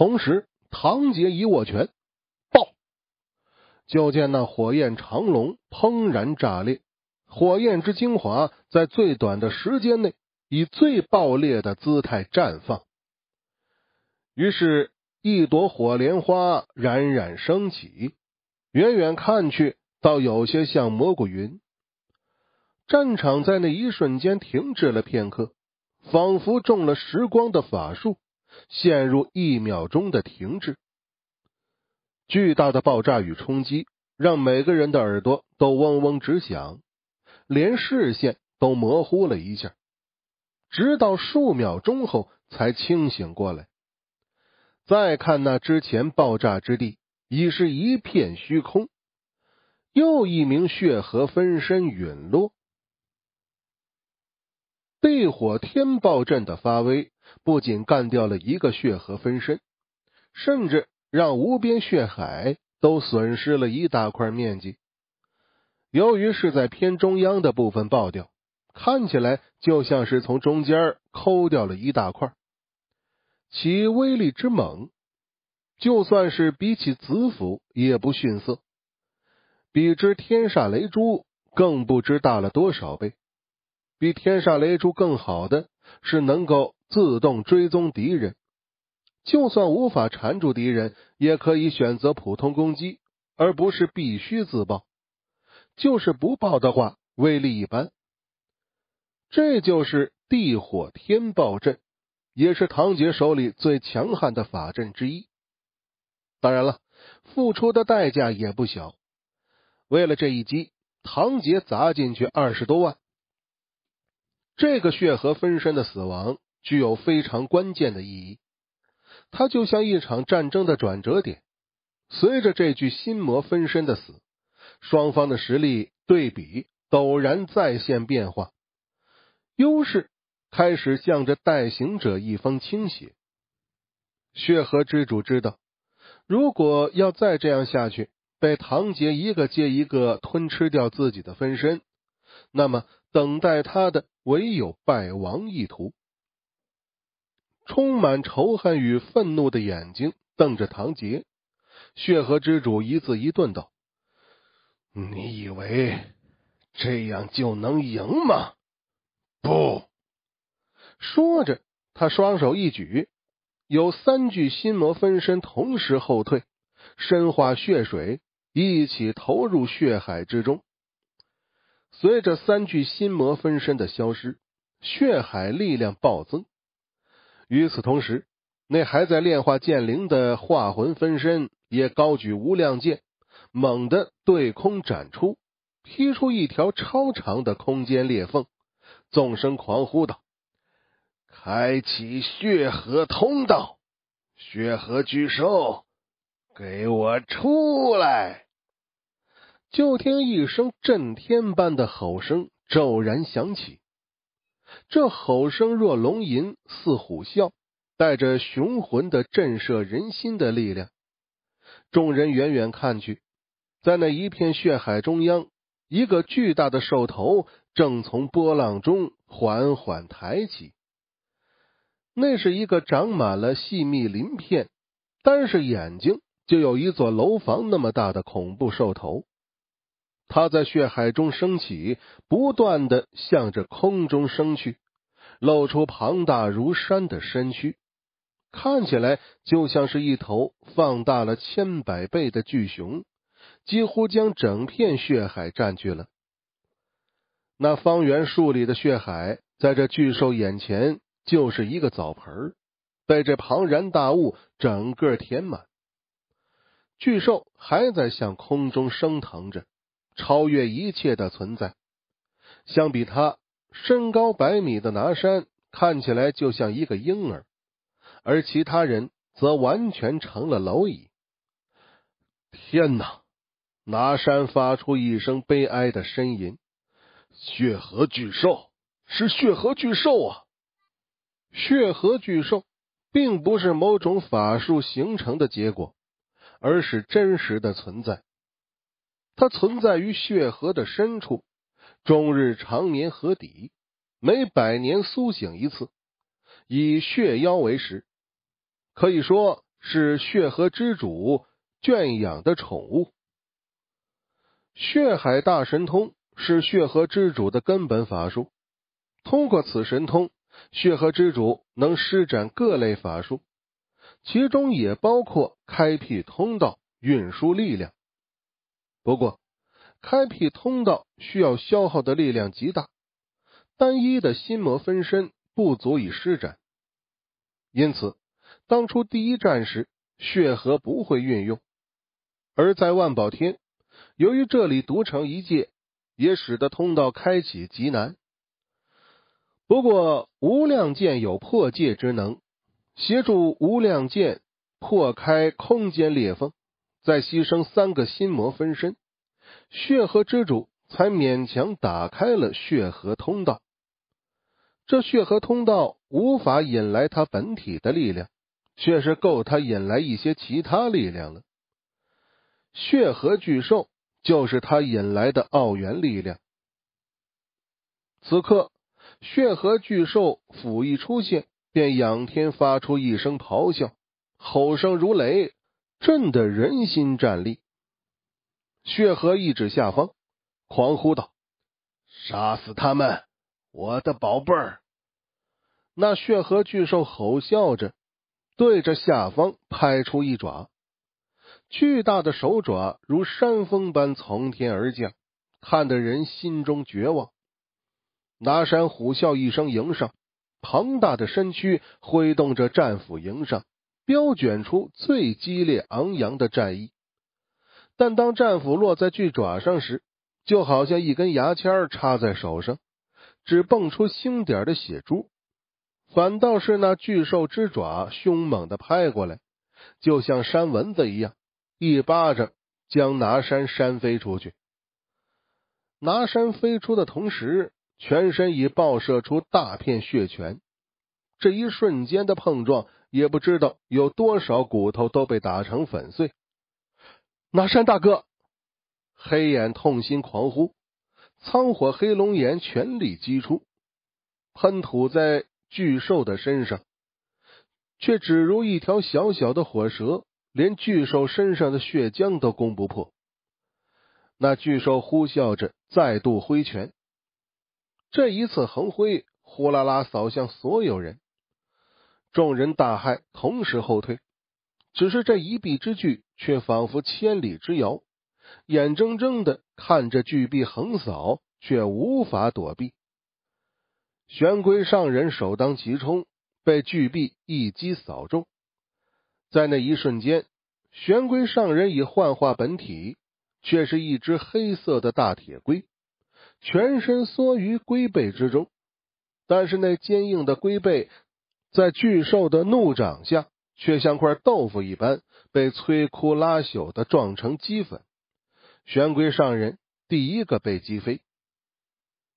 同时，唐杰一握拳，爆！就见那火焰长龙砰然炸裂，火焰之精华在最短的时间内以最爆裂的姿态绽放。于是，一朵火莲花冉冉升起，远远看去，倒有些像蘑菇云。战场在那一瞬间停滞了片刻，仿佛中了时光的法术。陷入一秒钟的停滞，巨大的爆炸与冲击让每个人的耳朵都嗡嗡直响，连视线都模糊了一下。直到数秒钟后才清醒过来，再看那之前爆炸之地，已是一片虚空。又一名血河分身陨落，地火天爆阵的发威。不仅干掉了一个血河分身，甚至让无边血海都损失了一大块面积。由于是在偏中央的部分爆掉，看起来就像是从中间抠掉了一大块，其威力之猛，就算是比起子府也不逊色，比之天煞雷珠更不知大了多少倍。比天煞雷珠更好的是能够。自动追踪敌人，就算无法缠住敌人，也可以选择普通攻击，而不是必须自爆。就是不爆的话，威力一般。这就是地火天爆阵，也是唐杰手里最强悍的法阵之一。当然了，付出的代价也不小。为了这一击，唐杰砸进去二十多万。这个血河分身的死亡。具有非常关键的意义，它就像一场战争的转折点。随着这具心魔分身的死，双方的实力对比陡然再现变化，优势开始向着代行者一方倾斜。血河之主知道，如果要再这样下去，被唐杰一个接一个吞吃掉自己的分身，那么等待他的唯有败亡一途。充满仇恨与愤怒的眼睛瞪着唐杰，血河之主一字一顿道：“你以为这样就能赢吗？”不，说着他双手一举，有三具心魔分身同时后退，身化血水，一起投入血海之中。随着三具心魔分身的消失，血海力量暴增。与此同时，那还在炼化剑灵的化魂分身也高举无量剑，猛地对空斩出，劈出一条超长的空间裂缝，纵声狂呼道：“开启血河通道，血河巨兽，给我出来！”就听一声震天般的吼声骤然响起。这吼声若龙吟似虎啸，带着雄浑的、震慑人心的力量。众人远远看去，在那一片血海中央，一个巨大的兽头正从波浪中缓缓抬起。那是一个长满了细密鳞片，单是眼睛就有一座楼房那么大的恐怖兽头。它在血海中升起，不断的向着空中升去，露出庞大如山的身躯，看起来就像是一头放大了千百倍的巨熊，几乎将整片血海占据了。那方圆数里的血海，在这巨兽眼前就是一个澡盆，被这庞然大物整个填满。巨兽还在向空中升腾着。超越一切的存在，相比他身高百米的拿山，看起来就像一个婴儿，而其他人则完全成了蝼蚁。天哪！拿山发出一声悲哀的呻吟。血河巨兽是血河巨兽啊！血河巨兽并不是某种法术形成的结果，而是真实的存在。它存在于血河的深处，终日长眠河底，每百年苏醒一次，以血妖为食，可以说是血河之主圈养的宠物。血海大神通是血河之主的根本法术，通过此神通，血河之主能施展各类法术，其中也包括开辟通道、运输力量。不过，开辟通道需要消耗的力量极大，单一的心魔分身不足以施展。因此，当初第一战时，血河不会运用；而在万宝天，由于这里独成一界，也使得通道开启极难。不过，无量剑有破界之能，协助无量剑破开空间裂缝。在牺牲三个心魔分身，血河之主才勉强打开了血河通道。这血河通道无法引来他本体的力量，却是够他引来一些其他力量了。血河巨兽就是他引来的奥元力量。此刻，血河巨兽甫一出现，便仰天发出一声咆哮，吼声如雷。震得人心战栗，血河一指下方，狂呼道：“杀死他们，我的宝贝！”那血河巨兽吼笑着，对着下方拍出一爪，巨大的手爪如山峰般从天而降，看得人心中绝望。拿山虎啸一声迎上，庞大的身躯挥动着战斧迎上。飙卷出最激烈昂扬的战意，但当战斧落在巨爪上时，就好像一根牙签插在手上，只蹦出星点的血珠。反倒是那巨兽之爪凶猛的拍过来，就像扇蚊子一样，一巴掌将拿山扇飞出去。拿山飞出的同时，全身已爆射出大片血泉。这一瞬间的碰撞。也不知道有多少骨头都被打成粉碎。那山大哥，黑眼痛心狂呼，苍火黑龙炎全力击出，喷吐在巨兽的身上，却只如一条小小的火蛇，连巨兽身上的血浆都攻不破。那巨兽呼啸着再度挥拳，这一次横挥，呼啦啦扫向所有人。众人大骇，同时后退。只是这一臂之距，却仿佛千里之遥。眼睁睁的看着巨臂横扫，却无法躲避。玄龟上人首当其冲，被巨臂一击扫中。在那一瞬间，玄龟上人已幻化本体，却是一只黑色的大铁龟，全身缩于龟背之中。但是那坚硬的龟背。在巨兽的怒掌下，却像块豆腐一般被摧枯拉朽的撞成齑粉。玄龟上人第一个被击飞，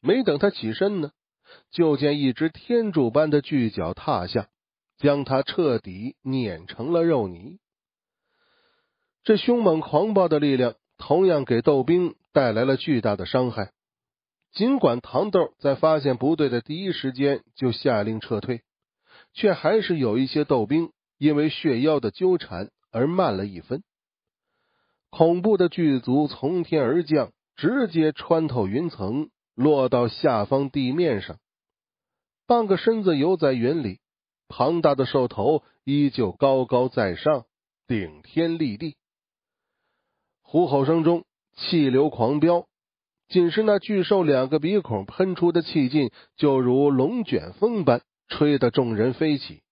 没等他起身呢，就见一只天柱般的巨脚踏下，将他彻底碾成了肉泥。这凶猛狂暴的力量同样给豆兵带来了巨大的伤害。尽管糖豆在发现不对的第一时间就下令撤退。却还是有一些斗兵因为血妖的纠缠而慢了一分。恐怖的巨足从天而降，直接穿透云层，落到下方地面上。半个身子游在云里，庞大的兽头依旧高高在上，顶天立地。虎吼声中，气流狂飙。仅是那巨兽两个鼻孔喷出的气劲，就如龙卷风般。吹得众人飞起，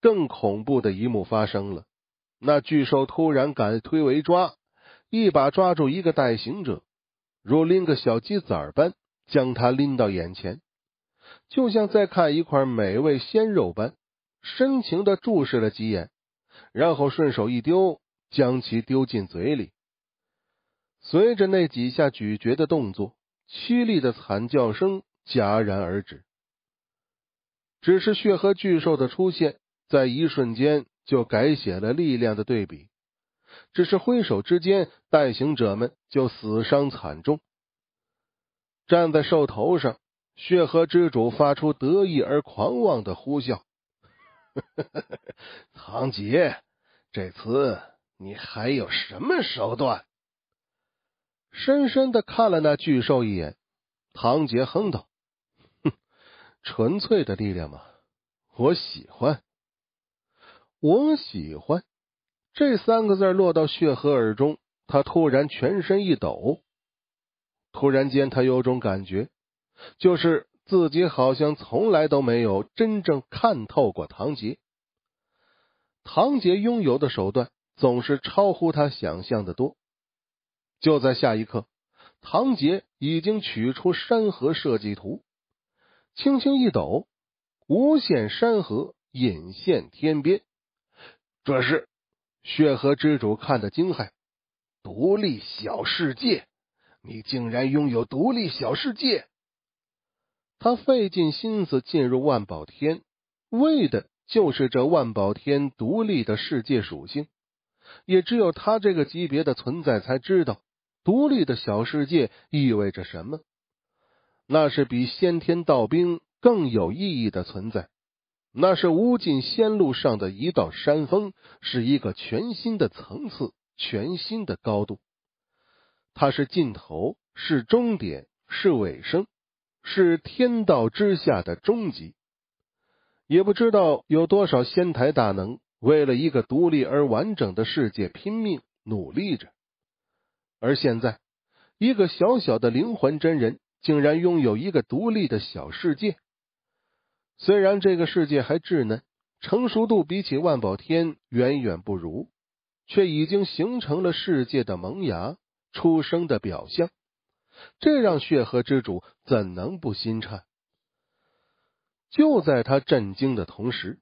更恐怖的一幕发生了。那巨兽突然改推为抓，一把抓住一个代行者，如拎个小鸡仔般将他拎到眼前，就像在看一块美味鲜肉般，深情的注视了几眼，然后顺手一丢，将其丢进嘴里。随着那几下咀嚼的动作，凄厉的惨叫声戛然而止。只是血河巨兽的出现，在一瞬间就改写了力量的对比。只是挥手之间，代行者们就死伤惨重。站在兽头上，血河之主发出得意而狂妄的呼啸：“唐 杰，这次你还有什么手段？”深深的看了那巨兽一眼，唐杰哼道。纯粹的力量吗？我喜欢，我喜欢这三个字落到血河耳中，他突然全身一抖。突然间，他有种感觉，就是自己好像从来都没有真正看透过唐杰。唐杰拥有的手段总是超乎他想象的多。就在下一刻，唐杰已经取出山河设计图。轻轻一抖，无限山河隐现天边。这是血河之主看得惊骇，独立小世界！你竟然拥有独立小世界！他费尽心思进入万宝天，为的就是这万宝天独立的世界属性。也只有他这个级别的存在才知道，独立的小世界意味着什么。那是比先天道兵更有意义的存在，那是无尽仙路上的一道山峰，是一个全新的层次、全新的高度。它是尽头，是终点，是尾声，是天道之下的终极。也不知道有多少仙台大能为了一个独立而完整的世界拼命努力着，而现在，一个小小的灵魂真人。竟然拥有一个独立的小世界，虽然这个世界还稚嫩，成熟度比起万宝天远远不如，却已经形成了世界的萌芽、出生的表象，这让血河之主怎能不心颤？就在他震惊的同时，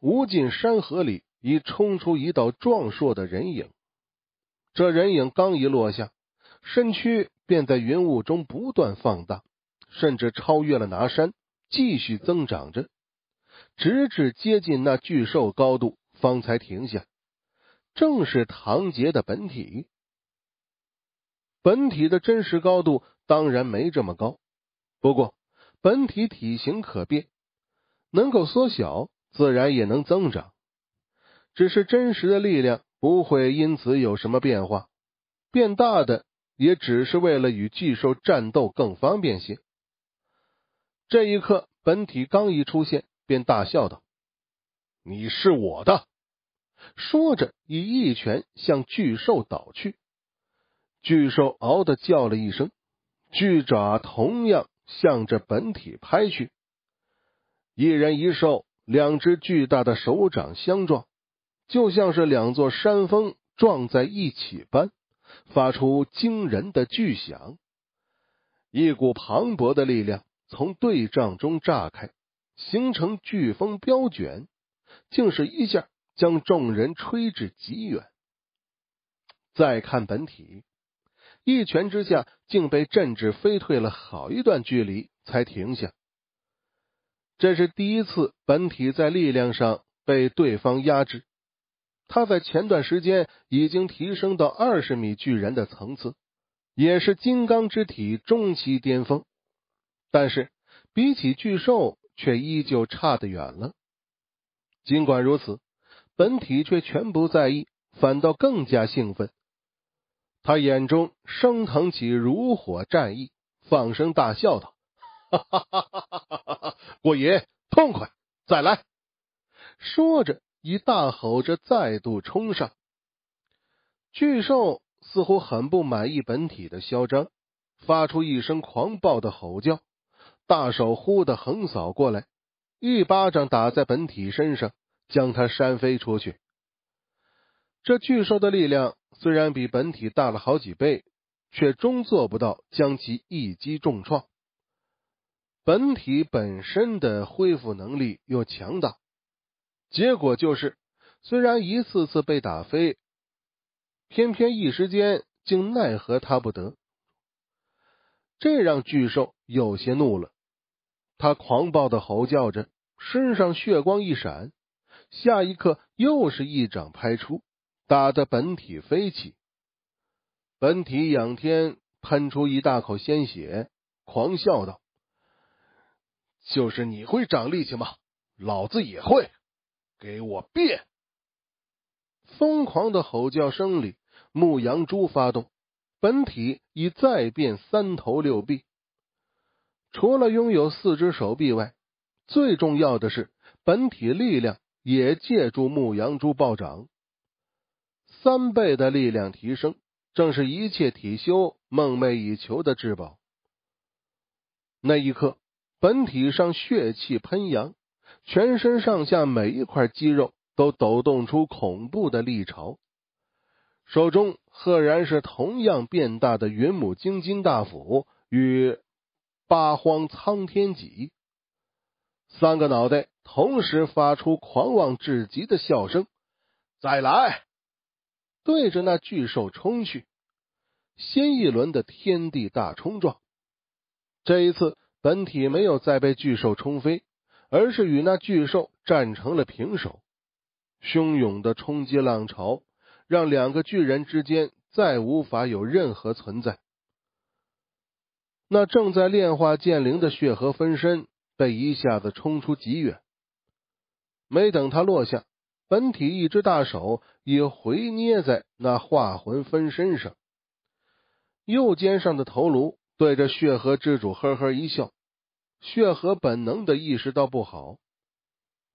无尽山河里已冲出一道壮硕的人影，这人影刚一落下，身躯。便在云雾中不断放大，甚至超越了拿山，继续增长着，直至接近那巨兽高度方才停下。正是唐杰的本体。本体的真实高度当然没这么高，不过本体体型可变，能够缩小，自然也能增长。只是真实的力量不会因此有什么变化，变大的。也只是为了与巨兽战斗更方便些。这一刻，本体刚一出现，便大笑道：“你是我的！”说着，以一拳向巨兽倒去。巨兽嗷的叫了一声，巨爪同样向着本体拍去。一人一兽，两只巨大的手掌相撞，就像是两座山峰撞在一起般。发出惊人的巨响，一股磅礴的力量从对仗中炸开，形成飓风飙卷，竟是一下将众人吹至极远。再看本体，一拳之下竟被震至飞退了好一段距离才停下。这是第一次本体在力量上被对方压制。他在前段时间已经提升到二十米巨人的层次，也是金刚之体中期巅峰，但是比起巨兽却依旧差得远了。尽管如此，本体却全不在意，反倒更加兴奋。他眼中升腾起如火战意，放声大笑道：“哈哈哈哈哈哈！过瘾，痛快，再来！”说着。以大吼着再度冲上，巨兽似乎很不满意本体的嚣张，发出一声狂暴的吼叫，大手忽的横扫过来，一巴掌打在本体身上，将他扇飞出去。这巨兽的力量虽然比本体大了好几倍，却终做不到将其一击重创。本体本身的恢复能力又强大。结果就是，虽然一次次被打飞，偏偏一时间竟奈何他不得。这让巨兽有些怒了，他狂暴的吼叫着，身上血光一闪，下一刻又是一掌拍出，打的本体飞起，本体仰天喷出一大口鲜血，狂笑道：“就是你会长力气吗？老子也会。”给我变！疯狂的吼叫声里，牧羊猪发动本体，已再变三头六臂。除了拥有四只手臂外，最重要的是本体力量也借助牧羊猪暴涨，三倍的力量提升，正是一切体修梦寐以求的至宝。那一刻，本体上血气喷扬。全身上下每一块肌肉都抖动出恐怖的力潮，手中赫然是同样变大的云母金金大斧与八荒苍天戟，三个脑袋同时发出狂妄至极的笑声，再来，对着那巨兽冲去，新一轮的天地大冲撞。这一次，本体没有再被巨兽冲飞。而是与那巨兽战成了平手，汹涌的冲击浪潮让两个巨人之间再无法有任何存在。那正在炼化剑灵的血河分身被一下子冲出极远，没等他落下，本体一只大手已回捏在那化魂分身上，右肩上的头颅对着血河之主呵呵一笑。血河本能的意识到不好，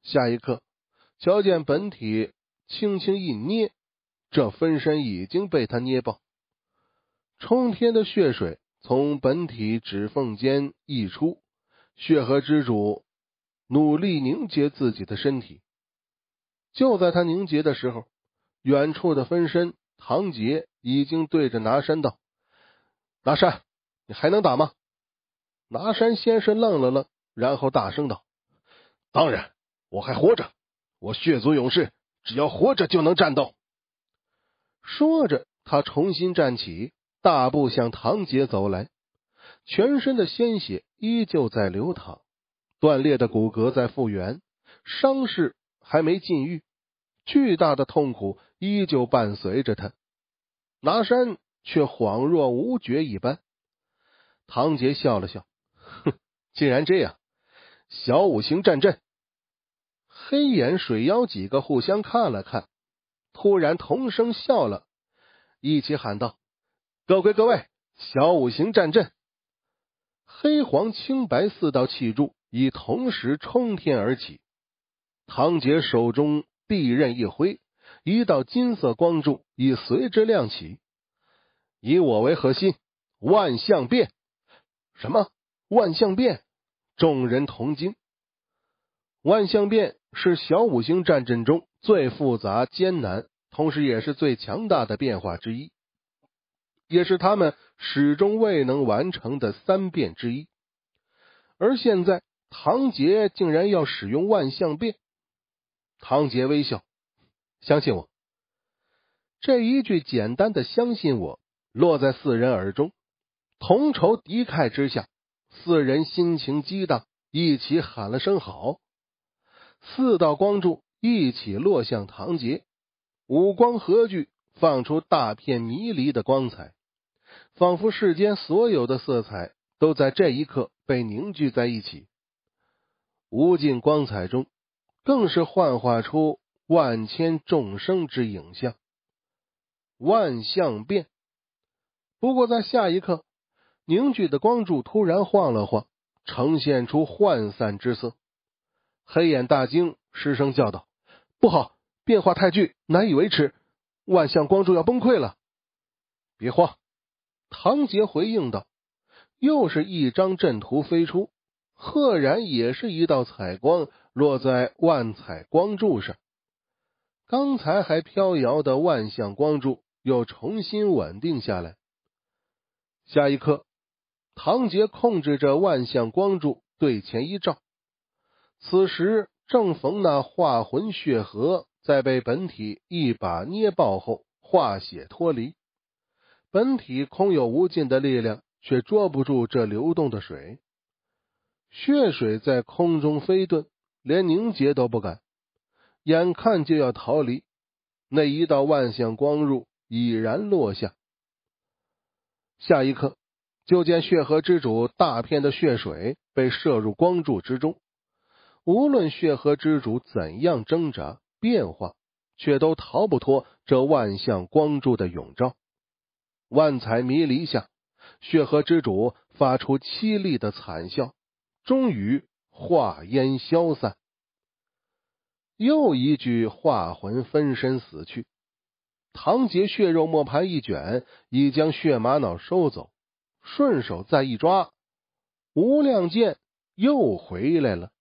下一刻，瞧见本体轻轻一捏，这分身已经被他捏爆，冲天的血水从本体指缝间溢出。血河之主努力凝结自己的身体，就在他凝结的时候，远处的分身唐杰已经对着拿山道：“拿山，你还能打吗？”拿山先是愣了愣，然后大声道：“当然，我还活着。我血族勇士，只要活着就能战斗。”说着，他重新站起，大步向唐杰走来。全身的鲜血依旧在流淌，断裂的骨骼在复原，伤势还没禁愈，巨大的痛苦依旧伴随着他。拿山却恍若无觉一般。唐杰笑了笑。哼，既然这样，小五行战阵，黑眼水妖几个互相看了看，突然同声笑了，一起喊道：“各归各位，小五行战阵，黑黄青白四道气柱已同时冲天而起。”唐杰手中匕刃一挥，一道金色光柱已随之亮起。以我为核心，万象变，什么？万象变，众人同惊。万象变是小五星战阵中最复杂、艰难，同时也是最强大的变化之一，也是他们始终未能完成的三变之一。而现在，唐杰竟然要使用万象变。唐杰微笑，相信我。这一句简单的“相信我”落在四人耳中，同仇敌忾之下。四人心情激荡，一起喊了声“好”，四道光柱一起落向唐杰，五光合聚，放出大片迷离的光彩，仿佛世间所有的色彩都在这一刻被凝聚在一起。无尽光彩中，更是幻化出万千众生之影像，万象变。不过，在下一刻。凝聚的光柱突然晃了晃，呈现出涣散之色。黑眼大惊，失声叫道：“不好！变化太剧，难以维持，万象光柱要崩溃了！”别慌，唐杰回应道。又是一张阵图飞出，赫然也是一道彩光落在万彩光柱上。刚才还飘摇的万象光柱又重新稳定下来。下一刻。唐杰控制着万象光柱对前一照，此时正逢那化魂血河在被本体一把捏爆后化血脱离，本体空有无尽的力量，却捉不住这流动的水，血水在空中飞遁，连凝结都不敢，眼看就要逃离，那一道万象光柱已然落下，下一刻。就见血河之主大片的血水被射入光柱之中，无论血河之主怎样挣扎变化，却都逃不脱这万象光柱的永照。万彩迷离下，血河之主发出凄厉的惨笑，终于化烟消散。又一具化魂分身死去，唐杰血肉磨盘一卷，已将血玛瑙收走。顺手再一抓，无量剑又回来了。